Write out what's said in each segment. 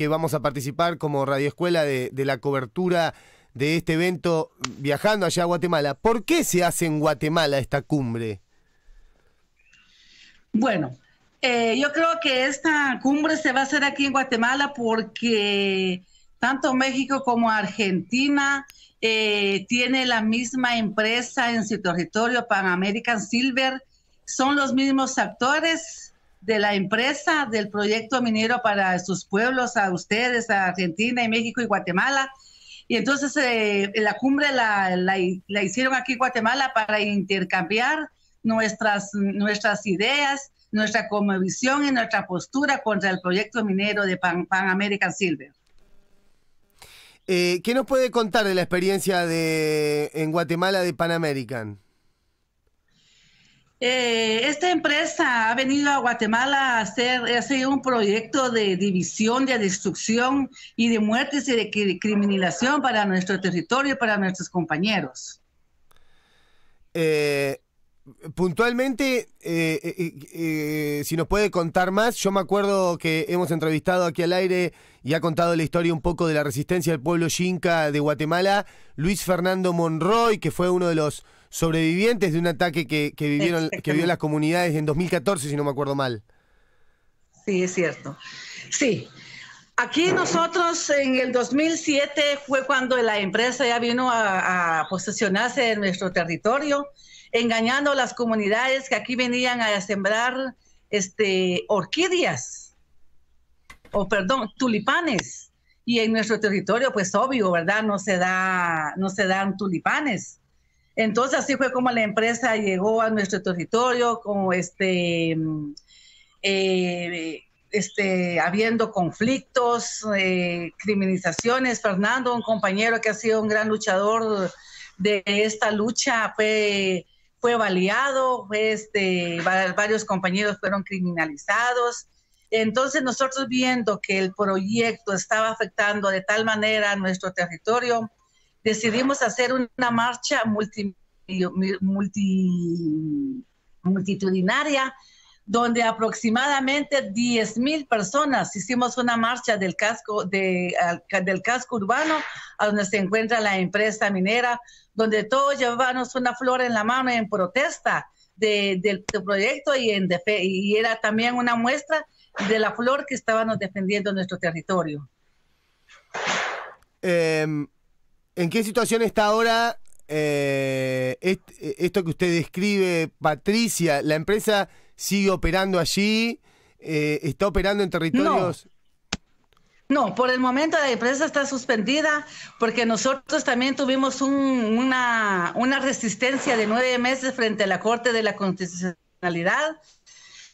que vamos a participar como Radio Escuela de, la cobertura de este evento viajando allá a Guatemala. ¿Por qué se hace en Guatemala esta cumbre? Bueno, eh, yo creo que esta cumbre se va a hacer aquí en Guatemala porque tanto México como Argentina eh, tiene la misma empresa en su territorio, Pan American Silver, son los mismos actores, de la empresa, del proyecto minero para sus pueblos, a ustedes, a Argentina y México y Guatemala. Y entonces eh, la cumbre la, hicieron aquí en Guatemala para intercambiar nuestras, nuestras ideas, nuestra visión y nuestra postura contra el proyecto minero de Pan, American Silver. Eh, ¿Qué nos puede contar de la experiencia de, en Guatemala de Pan American? Eh, esta empresa ha venido a Guatemala a hacer, un proyecto de división, de destrucción y de muertes y de criminalización para nuestro territorio y para nuestros compañeros. Eh, puntualmente, eh, si nos puede contar más, yo me acuerdo que hemos entrevistado aquí al aire y ha contado la historia un poco de la resistencia del pueblo xinca de Guatemala, Luis Fernando Monroy, que fue uno de los sobrevivientes de un ataque que, vivieron que vio las comunidades en 2014, si no me acuerdo mal. Sí, es cierto. Sí. Aquí nosotros en el 2007 fue cuando la empresa ya vino a, a posesionarse en nuestro territorio, engañando a las comunidades que aquí venían a sembrar este, orquídeas, o perdón, tulipanes. Y en nuestro territorio, pues obvio, ¿verdad? No se, da, no se dan tulipanes. Entonces así fue como la empresa llegó a nuestro territorio, como este, eh, este habiendo conflictos, eh, criminalizaciones. Fernando, un compañero que ha sido un gran luchador de esta lucha, fue, fue baleado, este, varios compañeros fueron criminalizados. Entonces nosotros viendo que el proyecto estaba afectando de tal manera a nuestro territorio, decidimos hacer una marcha multi, multitudinaria donde aproximadamente 10.000 personas hicimos una marcha del casco, de, del casco urbano a donde se encuentra la empresa minera, donde todos llevábamos una flor en la mano en protesta del proyecto y, en y era también una muestra de la flor que estábamos defendiendo nuestro territorio. Em, ¿En qué situación está ahora eh, eh, esto que usted describe, Patricia? ¿La empresa sigue operando allí? Eh, ¿Está operando en territorios? No. por el momento la empresa está suspendida porque nosotros también tuvimos una, resistencia de nueve meses frente a la Corte de la Constitucionalidad,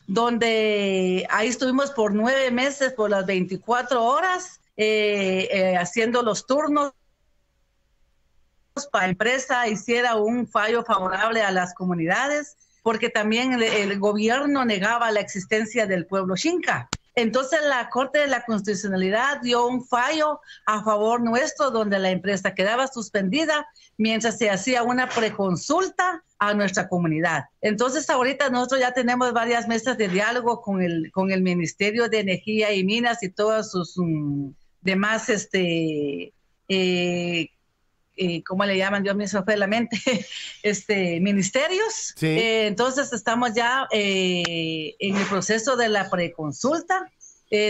donde ahí estuvimos por nueve meses, por las 24 horas, haciendo los turnos para empresa hiciera un fallo favorable a las comunidades, porque también el, gobierno negaba la existencia del pueblo Xinca. Entonces la Corte de la Constitucionalidad dio un fallo a favor nuestro donde la empresa quedaba suspendida mientras se hacía una preconsulta a nuestra comunidad. Entonces ahorita nosotros ya tenemos varias mesas de diálogo con el, con el Ministerio de Energía y Minas y todos sus mm, demás este, eh, eh, ¿cómo le llaman? Dios mío, fue la mente, este, ministerios. Eh, entonces estamos ya eh, en el proceso de la preconsulta.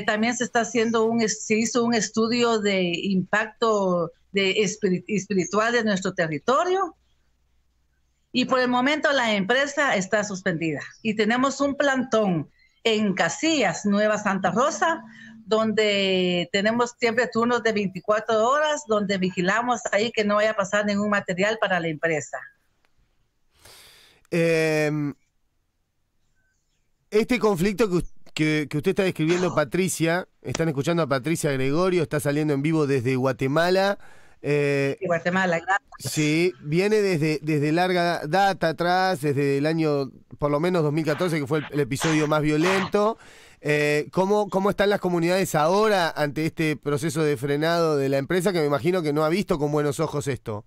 también se está haciendo un, se hizo un estudio de impacto de espiritual de nuestro territorio. Y por el momento la empresa está suspendida y tenemos un plantón en Casillas, Nueva Santa Rosa, donde tenemos siempre turnos de 24 horas, donde vigilamos ahí que no vaya a pasar ningún material para la empresa. Em, este conflicto que, que, usted está describiendo, Patricia, están escuchando a Patricia Gregorio, está saliendo en vivo desde Guatemala. Eh, Guatemala, gracias. Sí, viene desde, desde larga data atrás, desde el año por lo menos 2014, que fue el episodio más violento. Eh, ¿cómo, están las comunidades ahora ante este proceso de frenado de la empresa que me imagino que no ha visto con buenos ojos esto?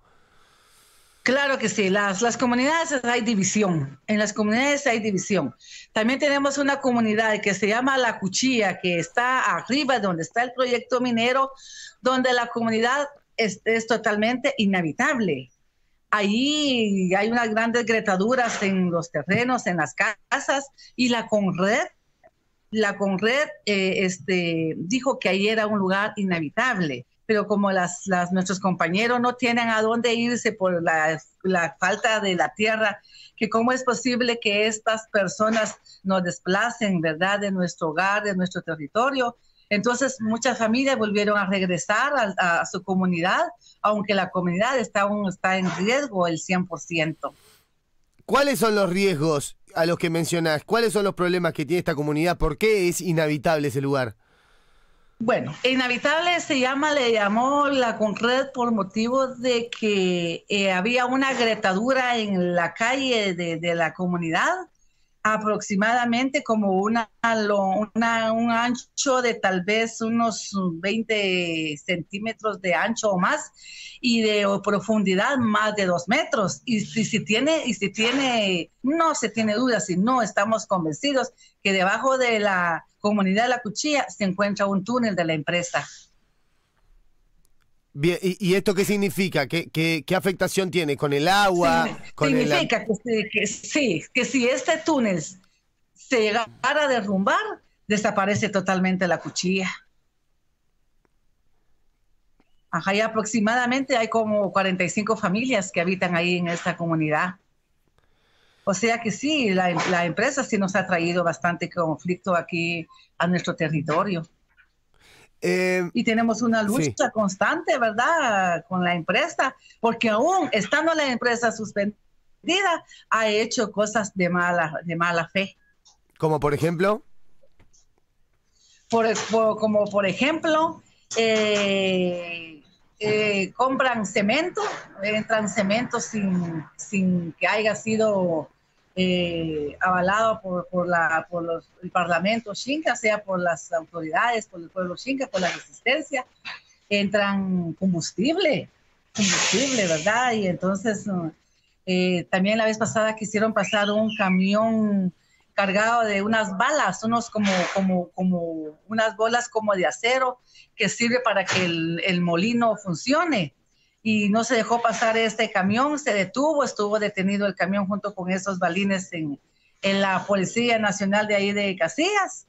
Claro que sí, las, las comunidades hay división, en las comunidades hay división. También tenemos una comunidad que se llama La Cuchilla, que está arriba donde está el proyecto minero, donde la comunidad es, totalmente inhabitable. Ahí hay unas grandes gretaduras en los terrenos, en las casas, y la CONRED la CONRED eh, este, dijo que ahí era un lugar inhabitable, pero como las, nuestros compañeros no tienen a dónde irse por la, falta de la tierra, que cómo es posible que estas personas nos desplacen, ¿verdad?, de nuestro hogar, de nuestro territorio. Entonces, muchas familias volvieron a regresar a, su comunidad, aunque la comunidad está, está en riesgo el 100%. ¿Cuáles son los riesgos a los que mencionás? ¿Cuáles son los problemas que tiene esta comunidad? ¿Por qué es inhabitable ese lugar? Bueno, inhabitable se llama, le llamó la Conred por motivos de que eh, había una gretadura en la calle de la comunidad aproximadamente como una, una, un ancho de tal vez unos 20 centímetros de ancho o más y de profundidad más de dos metros. Y, si, si tiene, y si tiene, no se tiene duda, si no estamos convencidos que debajo de la comunidad de la cuchilla se encuentra un túnel de la empresa. ¿y, esto qué significa? ¿Qué, afectación tiene con el agua? significa que, sí, que si este túnel se llegara a derrumbar, desaparece totalmente la cuchilla. Ajá, aproximadamente hay como 45 familias que habitan ahí en esta comunidad. O sea que sí, la empresa sí nos ha traído bastante conflicto aquí a nuestro territorio. Eh, y tenemos una lucha constante, ¿verdad? Con la empresa, porque aún estando la empresa suspendida, ha hecho cosas de mala, de mala fe. Como por ejemplo. como por ejemplo, eh, eh, compran cemento, entran cemento sin, sin que haya sido eh, avalado por, la, por los, el Parlamento Xinca, sea por las autoridades, por el pueblo Xinca, por la resistencia, entran combustible, combustible, ¿verdad? Y entonces eh, también la vez pasada quisieron pasar un camión cargado de unas balas, unos como, como, como unas bolas como de acero que sirve para que el, el molino funcione y no se dejó pasar este camión, se detuvo, estuvo detenido el camión junto con esos balines en, en la Policía Nacional de ahí de Casillas,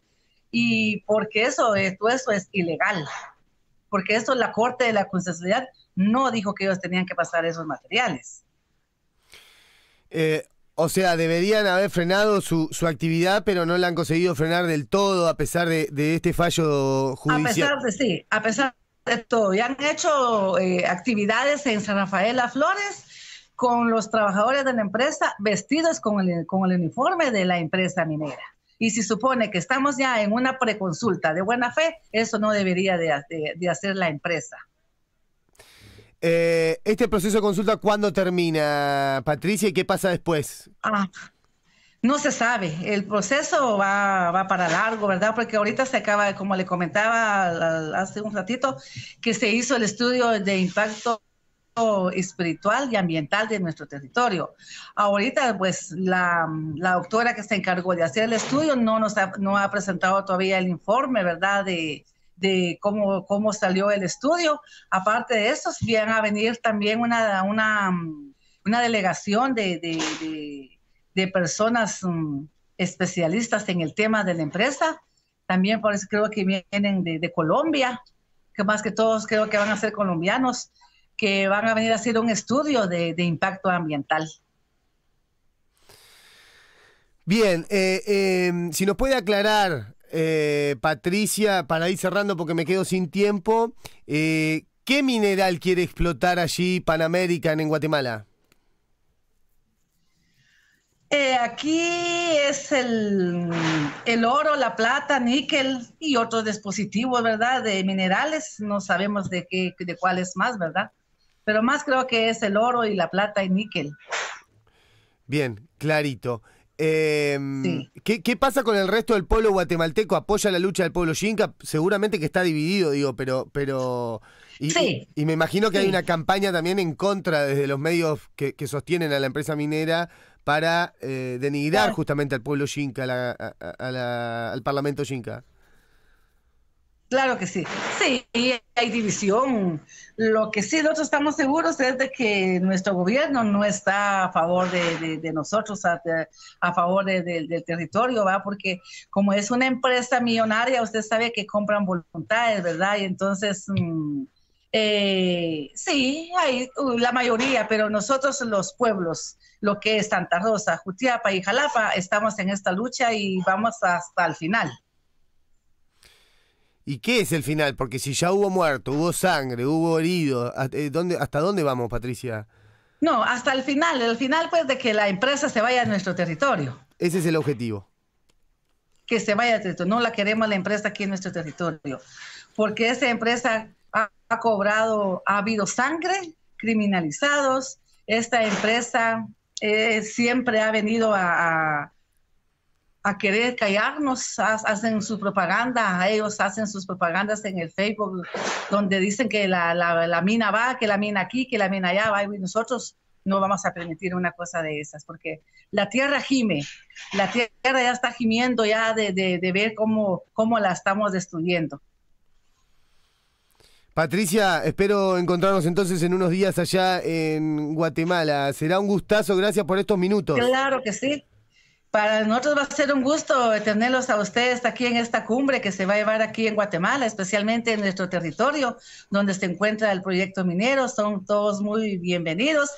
y porque eso, esto, eso es ilegal, porque eso la Corte de la Constitucionalidad no dijo que ellos tenían que pasar esos materiales. Eh, o sea, deberían haber frenado su, su, actividad, pero no la han conseguido frenar del todo a pesar de, de este fallo judicial. A pesar de sí, a pesar de Ya han hecho eh, actividades en San Rafael Las Flores con los trabajadores de la empresa vestidos con el, con uniforme de la empresa minera. Y si supone que estamos ya en una preconsulta de buena fe, eso no debería de, hacer la empresa. Eh, este proceso de consulta, ¿cuándo termina, Patricia? ¿Y qué pasa después? Ah, no se sabe, el proceso va, para largo, ¿verdad? Porque ahorita se acaba, como le comentaba hace un ratito, que se hizo el estudio de impacto espiritual y ambiental de nuestro territorio. Ahorita, pues, la, la doctora que se encargó de hacer el estudio no, nos ha, presentado todavía el informe, ¿verdad? De, cómo, cómo salió el estudio. Aparte de eso, viene a venir también una, delegación de de personas mm, especialistas en el tema de la empresa. También por eso creo que vienen de, Colombia, que más que todos creo que van a ser colombianos, que van a venir a hacer un estudio de, impacto ambiental. Bien, eh, em, si nos puede aclarar, eh, Patricia, para ir cerrando porque me quedo sin tiempo, eh, ¿qué mineral quiere explotar allí Panamérica en Guatemala? Eh, aquí es el, oro, la plata, níquel y otros dispositivos, ¿verdad? De minerales, no sabemos de qué, de cuáles más, ¿verdad? Pero más creo que es el oro y la plata y níquel. Bien, clarito. Em, ¿qué, pasa con el resto del pueblo guatemalteco? ¿Apoya la lucha del pueblo yinka? Seguramente que está dividido, digo, pero... pero y, me imagino que hay una campaña también en contra desde los medios que, que sostienen a la empresa minera para eh, denigrar justamente al pueblo xinca, al Parlamento xinca. Claro que sí. Sí, hay división. Lo que sí nosotros estamos seguros es de que nuestro gobierno no está a favor de, nosotros, a, favor del territorio, ¿va? Porque como es una empresa millonaria, usted sabe que compran voluntades, ¿verdad? Y entonces... Mm, eh, sí, hay uh, la mayoría, pero nosotros los pueblos, lo que es Santa Rosa, Jutiapa y Jalapa, estamos en esta lucha y vamos hasta el final. ¿Y qué es el final? Porque si ya hubo muerto, hubo sangre, hubo herido, eh, ¿hasta dónde vamos, Patricia? No, hasta el final, el final pues de que la empresa se vaya a nuestro territorio. Ese es el objetivo. Que se vaya a territorio, no la queremos la empresa aquí en nuestro territorio, porque esa empresa ha cobrado, ha habido sangre, criminalizados. Esta empresa eh, siempre ha venido a, a, querer callarnos, hacen su propaganda, ellos hacen sus propagandas en el Facebook, donde dicen que la, mina va, que la mina aquí, que la mina allá va, y nosotros no vamos a permitir una cosa de esas, porque la tierra gime, la tierra ya está gimiendo ya de, ver cómo, cómo la estamos destruyendo. Patricia, espero encontrarnos entonces en unos días allá en Guatemala. Será un gustazo, gracias por estos minutos. Claro que sí. Para nosotros va a ser un gusto tenerlos a ustedes aquí en esta cumbre que se va a llevar aquí en Guatemala, especialmente en nuestro territorio donde se encuentra el proyecto minero. Son todos muy bienvenidos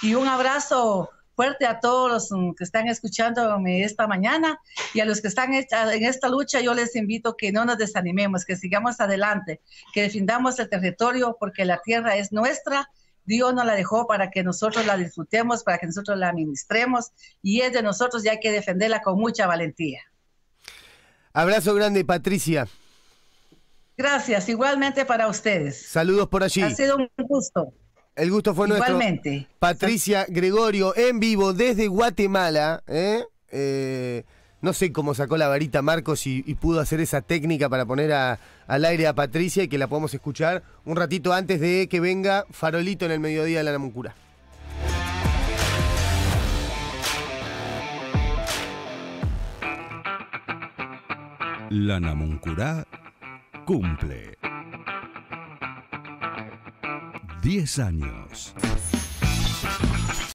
y un abrazo fuerte a todos los que están escuchando esta mañana y a los que están en esta lucha, yo les invito que no nos desanimemos, que sigamos adelante, que defendamos el territorio porque la tierra es nuestra. Dios nos la dejó para que nosotros la disfrutemos, para que nosotros la administremos y es de nosotros y hay que defenderla con mucha valentía. Abrazo grande, Patricia. Gracias, igualmente para ustedes. Saludos por allí. Ha sido un gusto. El gusto fue Igualmente. nuestro. Patricia Gregorio, en vivo desde Guatemala. ¿eh? Eh, no sé cómo sacó la varita Marcos y, pudo hacer esa técnica para poner al aire a Patricia y que la podamos escuchar un ratito antes de que venga Farolito en el mediodía de la Namuncura. La Namuncura cumple. 10 años.